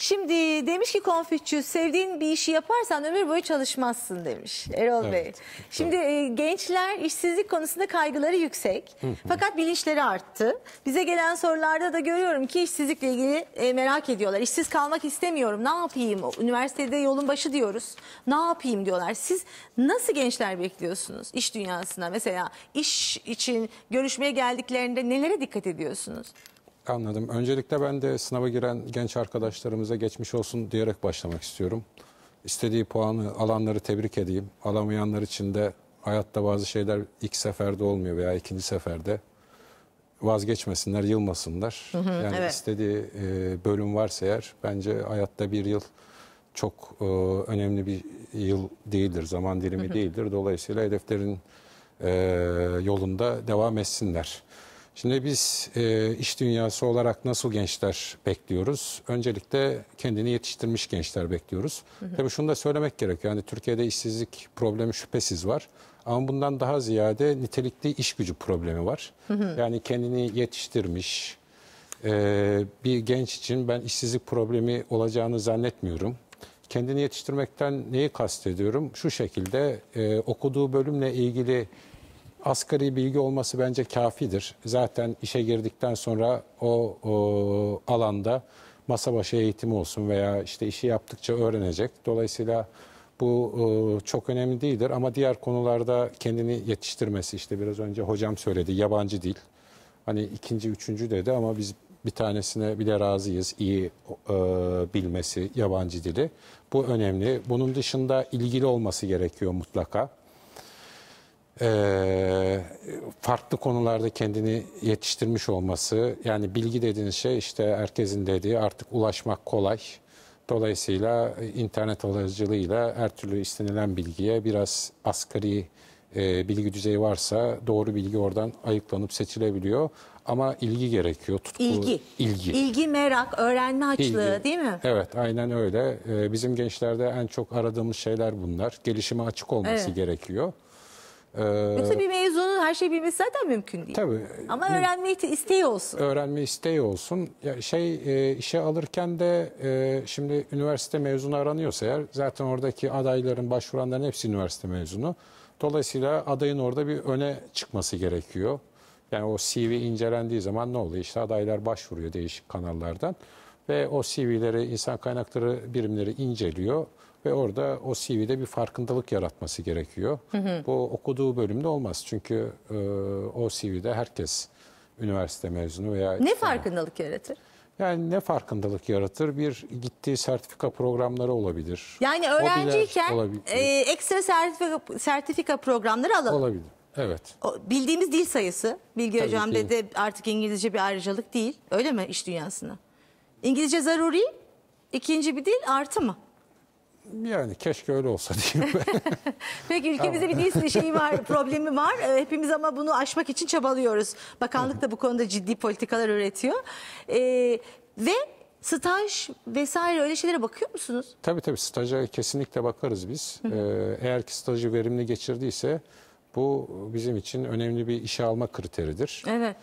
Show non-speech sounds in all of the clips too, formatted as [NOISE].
Şimdi demiş ki Konfüçyüs sevdiğin bir işi yaparsan ömür boyu çalışmazsın demiş Erol evet, Bey. Şimdi evet. gençler işsizlik konusunda kaygıları yüksek fakat bilinçleri arttı. Bize gelen sorularda da görüyorum ki işsizlikle ilgili e, merak ediyorlar. İşsiz kalmak istemiyorum ne yapayım üniversitede yolun başı diyoruz ne yapayım diyorlar. Siz nasıl gençler bekliyorsunuz iş dünyasına mesela iş için görüşmeye geldiklerinde nelere dikkat ediyorsunuz? Anladım. Öncelikle ben de sınava giren genç arkadaşlarımıza geçmiş olsun diyerek başlamak istiyorum. İstediği puanı alanları tebrik edeyim. Alamayanlar için de hayatta bazı şeyler ilk seferde olmuyor veya ikinci seferde vazgeçmesinler, yılmasınlar. Hı hı, yani evet. istediği e, bölüm varsa eğer bence hayatta bir yıl çok e, önemli bir yıl değildir, zaman dilimi hı hı. değildir. Dolayısıyla hedeflerin e, yolunda devam etsinler. Şimdi biz e, iş dünyası olarak nasıl gençler bekliyoruz? Öncelikle kendini yetiştirmiş gençler bekliyoruz. Hı hı. Tabii şunu da söylemek gerekiyor. Yani Türkiye'de işsizlik problemi şüphesiz var. Ama bundan daha ziyade nitelikli iş gücü problemi var. Hı hı. Yani kendini yetiştirmiş e, bir genç için ben işsizlik problemi olacağını zannetmiyorum. Kendini yetiştirmekten neyi kastediyorum? Şu şekilde e, okuduğu bölümle ilgili asgari bilgi olması bence kafidir. Zaten işe girdikten sonra o, o alanda masa başı eğitimi olsun veya işte işi yaptıkça öğrenecek. Dolayısıyla bu e, çok önemli değildir ama diğer konularda kendini yetiştirmesi işte biraz önce hocam söyledi yabancı dil. Hani ikinci, üçüncü dedi ama biz bir tanesine bile razıyız iyi e, bilmesi yabancı dili. Bu önemli. Bunun dışında ilgili olması gerekiyor mutlaka. E, farklı konularda kendini yetiştirmiş olması yani bilgi dediğiniz şey işte herkesin dediği artık ulaşmak kolay. Dolayısıyla internet aracılığıyla her türlü istenilen bilgiye biraz asgari e, bilgi düzeyi varsa doğru bilgi oradan ayıklanıp seçilebiliyor. Ama ilgi gerekiyor. Tutku, ilgi. ilgi. İlgi, merak, öğrenme açlığı ilgi. değil mi? Evet aynen öyle. E, bizim gençlerde en çok aradığımız şeyler bunlar. Gelişime açık olması evet. gerekiyor. Ee, Yoksa e, bir mezun her şeyi bilmesi zaten mümkün değil. Tabii. Ama öğrenme isteği olsun. Öğrenme isteği olsun. Ya şey e, işe alırken de e, şimdi üniversite mezunu aranıyorsa eğer zaten oradaki adayların başvuranların hepsi üniversite mezunu. Dolayısıyla adayın orada bir öne çıkması gerekiyor. Yani o CV incelendiği zaman ne oluyor? İşte adaylar başvuruyor değişik kanallardan ve o CV'leri insan kaynakları birimleri inceliyor ve orada o CV'de bir farkındalık yaratması gerekiyor. Hı hı. Bu okuduğu bölümde olmaz çünkü e, o CV'de herkes üniversite mezunu veya... Ne işte, farkındalık yaratır? Yani ne farkındalık yaratır? Bir gittiği sertifika programları olabilir. Yani öğrenciyken olabilir. E, ekstra sertifika, sertifika programları alalım. Olabilir. Evet. O, bildiğimiz dil sayısı. Bilgi Tabii Hocam dedi artık İngilizce bir ayrıcalık değil. Öyle mi iş dünyasına? İngilizce zaruri. ikinci bir dil artı mı? Yani keşke öyle olsa [LAUGHS] diyeyim ben. [LAUGHS] Peki ülkemizde ama. bir dil [LAUGHS] şeyi var, problemi var. Ee, hepimiz ama bunu aşmak için çabalıyoruz. Bakanlık da bu konuda ciddi politikalar üretiyor. Ee, ve staj vesaire öyle şeylere bakıyor musunuz? Tabii tabii staja kesinlikle bakarız biz. Ee, eğer ki stajı verimli geçirdiyse bu bizim için önemli bir işe alma kriteridir. Evet.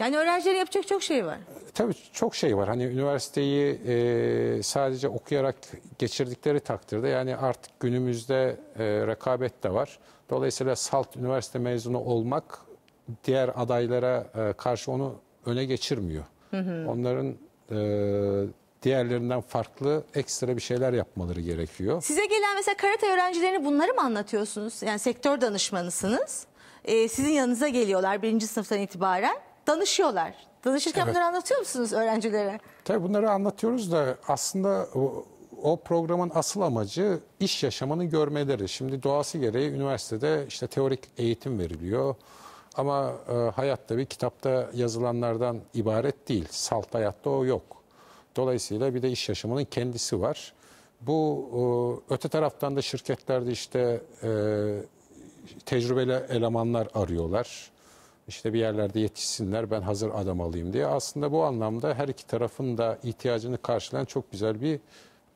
Yani öğrencilere yapacak çok şey var. Tabii çok şey var. Hani üniversiteyi e, sadece okuyarak geçirdikleri takdirde yani artık günümüzde e, rekabet de var. Dolayısıyla salt üniversite mezunu olmak diğer adaylara e, karşı onu öne geçirmiyor. Hı hı. Onların e, diğerlerinden farklı ekstra bir şeyler yapmaları gerekiyor. Size gelen mesela karate öğrencilerini bunları mı anlatıyorsunuz? Yani sektör danışmanısınız. Ee, sizin yanınıza geliyorlar birinci sınıftan itibaren danışıyorlar. Danışırken evet. bunları anlatıyor musunuz öğrencilere? Tabii bunları anlatıyoruz da aslında o, programın asıl amacı iş yaşamını görmeleri. Şimdi doğası gereği üniversitede işte teorik eğitim veriliyor. Ama e, hayat tabii kitapta yazılanlardan ibaret değil. Salt hayatta o yok. Dolayısıyla bir de iş yaşamının kendisi var. Bu e, öte taraftan da şirketlerde işte e, tecrübeli elemanlar arıyorlar işte bir yerlerde yetişsinler ben hazır adam alayım diye. Aslında bu anlamda her iki tarafın da ihtiyacını karşılayan çok güzel bir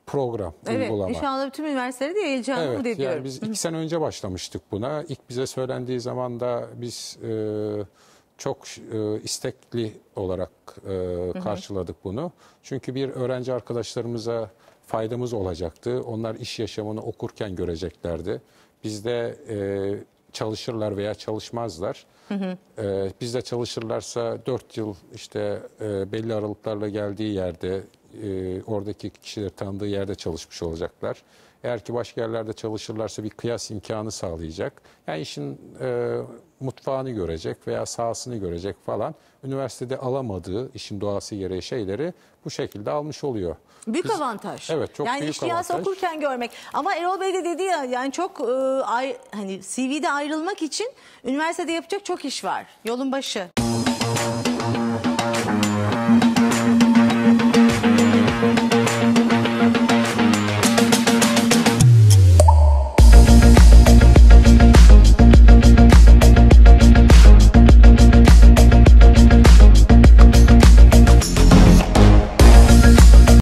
program, evet, uygulama. Evet inşallah bütün üniversiteleri de heyecanlı evet, ediyorum. Yani biz iki sene önce başlamıştık buna. İlk bize söylendiği zaman da biz e, çok e, istekli olarak e, karşıladık bunu. Çünkü bir öğrenci arkadaşlarımıza faydamız olacaktı. Onlar iş yaşamını okurken göreceklerdi. Biz de e, çalışırlar veya çalışmazlar. Hı hı. Ee, bizde çalışırlarsa 4 yıl işte e, belli aralıklarla geldiği yerde e, oradaki kişiler tanıdığı yerde çalışmış olacaklar. Eğer ki başka yerlerde çalışırlarsa bir kıyas imkanı sağlayacak. Yani işin e, mutfağını görecek veya sahasını görecek falan. Üniversitede alamadığı işin doğası gereği şeyleri bu şekilde almış oluyor. Büyük Biz, avantaj. Evet çok yani büyük avantaj. Yani iş piyasa okurken görmek. Ama Erol Bey de dedi ya yani çok e, ay, hani CV'de ayrılmak için üniversitede yapacak çok iş var. Yolun başı.